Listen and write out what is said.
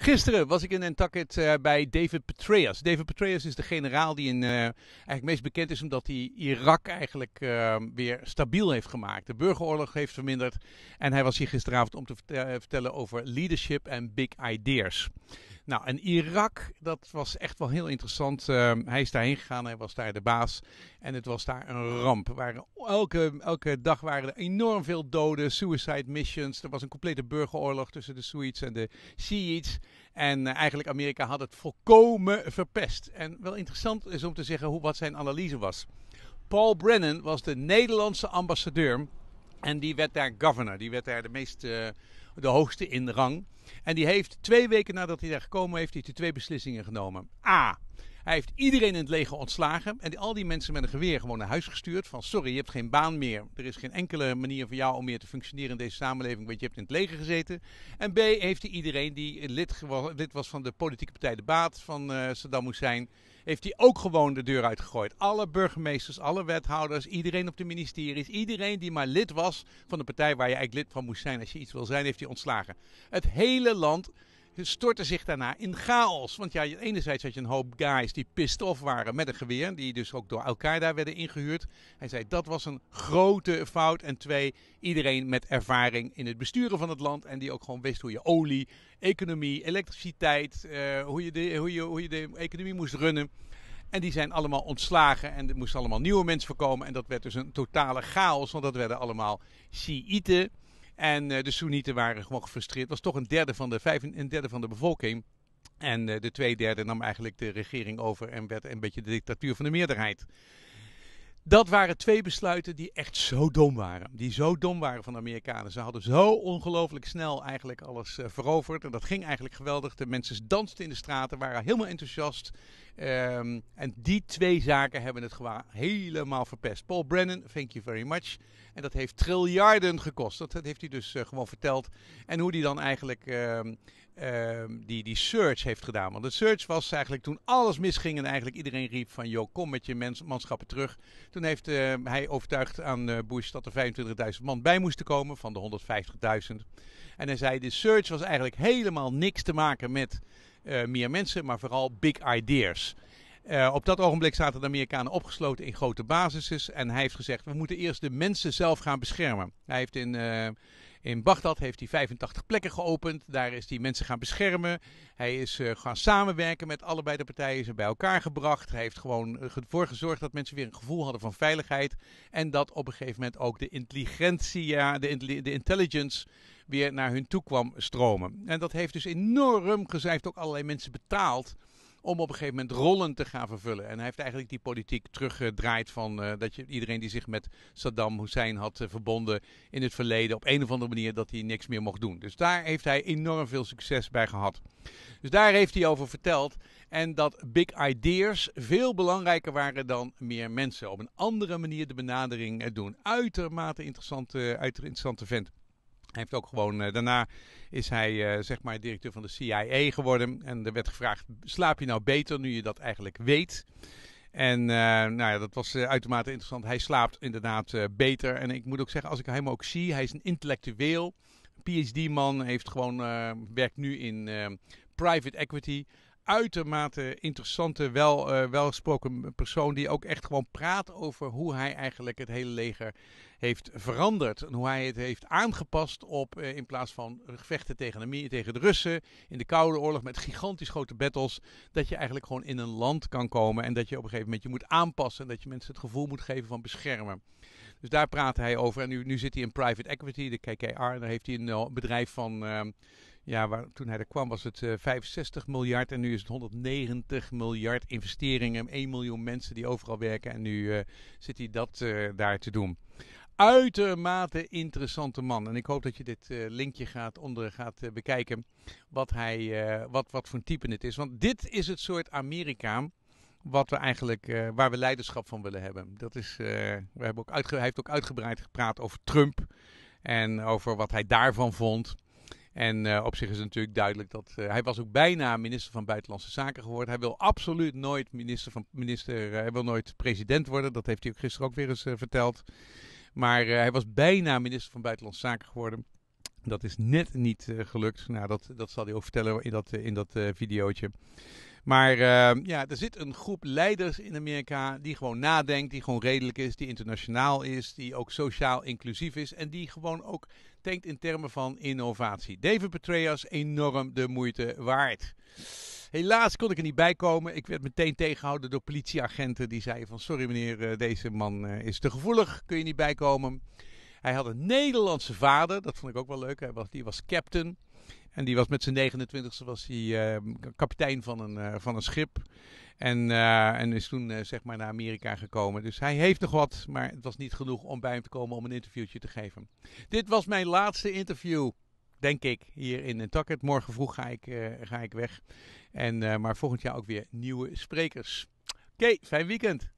Gisteren was ik in Nantucket uh, bij David Petraeus. David Petraeus is de generaal die in, eh, eigenlijk meest bekend is omdat hij Irak eigenlijk eh, weer stabiel heeft gemaakt. De burgeroorlog heeft verminderd. En hij was hier gisteravond om te vertellen over leadership en big ideas. Nou, en Irak, dat was echt wel heel interessant. hij is daarheen gegaan, hij was daar de baas. En het was daar een ramp. elke, elke dag waren er enorm veel doden, suicide missions. Er was een complete burgeroorlog tussen de Soeiets en de Shiites. En eh, eigenlijk Amerika had het volkomen verpest. En wel interessant is om te zeggen hoe, wat zijn analyse was. Paul Brennan was de Nederlandse ambassadeur. En die werd daar governor. Die werd daar de meest eh, de hoogste in rang. En die heeft twee weken nadat hij daar gekomen heeft, die twee beslissingen genomen. A. Hij heeft iedereen in het leger ontslagen en al die mensen met een geweer gewoon naar huis gestuurd. Van sorry, je hebt geen baan meer. Er is geen enkele manier voor jou om meer te functioneren in deze samenleving, want je hebt in het leger gezeten. En B heeft hij iedereen die lid, was van de politieke partij De Baat van uh, Saddam Hussein, heeft hij ook gewoon de deur uitgegooid. Alle burgemeesters, alle wethouders, iedereen op de ministeries, iedereen die maar lid was van de partij waar je eigenlijk lid van moest zijn als je iets wil zijn, heeft hij ontslagen. Het hele land stortte zich daarna in chaos. Want ja, enerzijds had je een hoop guys die pissed off waren met een geweer. Die dus ook door Al-Qaeda werden ingehuurd. Hij zei dat was een grote fout. En twee, iedereen met ervaring in het besturen van het land. En die ook gewoon wist hoe je olie, economie, elektriciteit, eh, hoe, je de, hoe, je, hoe je de economie moest runnen. En die zijn allemaal ontslagen en er moesten allemaal nieuwe mensen voorkomen. En dat werd dus een totale chaos, want dat werden allemaal Shiiten en eh, de Soenieten waren gewoon gefrustreerd. Het was toch een derde van de, vijf, een derde van de bevolking. En eh, de twee derde nam eigenlijk de regering over en werd een beetje de dictatuur van de meerderheid. Dat waren twee besluiten die echt zo dom waren. Die zo dom waren van de Amerikanen. Ze hadden zo ongelooflijk snel eigenlijk alles eh, veroverd. En dat ging eigenlijk geweldig. De mensen dansten in de straten, waren helemaal enthousiast. Ehm, en die twee zaken hebben het helemaal verpest. Paul Brennan, thank you very much. En dat heeft triljarden gekost. Dat, heeft hij dus eh, gewoon verteld. En hoe die dan eigenlijk ehm, Ehm, die, die search heeft gedaan. Want de search was eigenlijk toen alles misging en eigenlijk iedereen riep van... ...joh, kom met je manschappen terug. Toen heeft ehm, hij overtuigd aan uh, Bush dat er 25.000 man bij moesten komen van de 150.000. En hij zei, de search was eigenlijk helemaal niks te maken met eh, meer mensen, maar vooral big ideas... Eh, op dat ogenblik zaten de Amerikanen opgesloten in grote bases. En hij heeft gezegd: we moeten eerst de mensen zelf gaan beschermen. Hij heeft in, ehm, in Bagdad heeft hij 85 plekken geopend. Daar is hij mensen gaan beschermen. Hij is eh, gaan samenwerken met allebei de partijen. Ze bij elkaar gebracht. Hij heeft gewoon ervoor eh, gezorgd dat mensen weer een gevoel hadden van veiligheid. En dat op een gegeven moment ook de intelligentsia, de, de intelligence weer naar hun toe kwam stromen. En dat heeft dus enorm gezegd ook allerlei mensen betaald om op een gegeven moment rollen te gaan vervullen. En hij heeft eigenlijk die politiek teruggedraaid van eh, dat je iedereen die zich met Saddam Hussein had eh, verbonden in het verleden, op een of andere manier dat hij niks meer mocht doen. Dus daar heeft hij enorm veel succes bij gehad. Dus daar heeft hij over verteld. En dat big ideas veel belangrijker waren dan meer mensen. Op een andere manier de benadering eh, doen. Uitermate interessante, uitermate interessante vent. Hij heeft ook gewoon, eh, daarna is hij eh, zeg maar directeur van de CIA geworden. En er werd gevraagd, slaap je nou beter nu je dat eigenlijk weet? En eh, nou ja, dat was uitermate interessant. Hij slaapt inderdaad beter. En ik moet ook zeggen, als ik hem ook zie, hij is een intellectueel. PhD-man, heeft gewoon, werkt nu in private equity uitermate interessante, wel, eh, welgesproken persoon. Die ook echt gewoon praat over hoe hij eigenlijk het hele leger heeft veranderd. En hoe hij het heeft aangepast op, eh, in plaats van gevechten tegen de, tegen de Russen. In de Koude Oorlog met gigantisch grote battles. Dat je eigenlijk gewoon in een land kan komen. En dat je op een gegeven moment je moet aanpassen. En dat je mensen het gevoel moet geven van beschermen. Dus daar praat hij over. En nu, nu zit hij in private equity, de KKR. Daar heeft hij een eh, bedrijf van... Ehm, ja, waar, toen hij er kwam was het 65 eh, miljard en nu is het 190 miljard investeringen. 1 miljoen mensen die overal werken en nu eh, zit hij dat eh, daar te doen. Uitermate interessante man. En ik hoop dat je dit linkje gaat onder gaat bekijken. Wat, hij, wat, wat voor een type het is. Want dit is het soort Amerikaan wat we eigenlijk, waar we leiderschap van willen hebben. Dat is, we hebben ook hij heeft ook uitgebreid gepraat over Trump en over wat hij daarvan vond. En eh, op zich is het natuurlijk duidelijk dat eh, hij was ook bijna minister van Buitenlandse Zaken geworden. Hij wil absoluut nooit minister van minister, eh, hij wil nooit president worden. Dat heeft hij ook gisteren ook weer eens verteld. Maar hij was bijna minister van Buitenlandse Zaken geworden. Dat is net niet gelukt. Nou, dat, dat zal hij ook vertellen in dat, in dat videootje. Maar ehm, ja, er zit een groep leiders in Amerika die gewoon nadenkt, die gewoon redelijk is, die internationaal is, die ook sociaal inclusief is en die gewoon ook denkt in termen van innovatie. David Petraeus, enorm de moeite waard. Helaas kon ik er niet bij komen. Ik werd meteen tegengehouden door politieagenten die zeiden van sorry meneer, eh, deze man eh, is te gevoelig, kun je niet bijkomen. Hij had een Nederlandse vader, dat vond ik ook wel leuk. Hij was, die was captain. En die was met zijn 29e was hij, ehm, kapitein van een, eh, van een schip. En, eh, en is toen eh, zeg maar naar Amerika gekomen. Dus hij heeft nog wat, maar het was niet genoeg om bij hem te komen om een interviewtje te geven. Dit was mijn laatste interview, denk ik, hier in Nantucket. Morgen vroeg ga ik, ga ik weg. En, maar volgend jaar ook weer nieuwe sprekers. Oké, fijn weekend.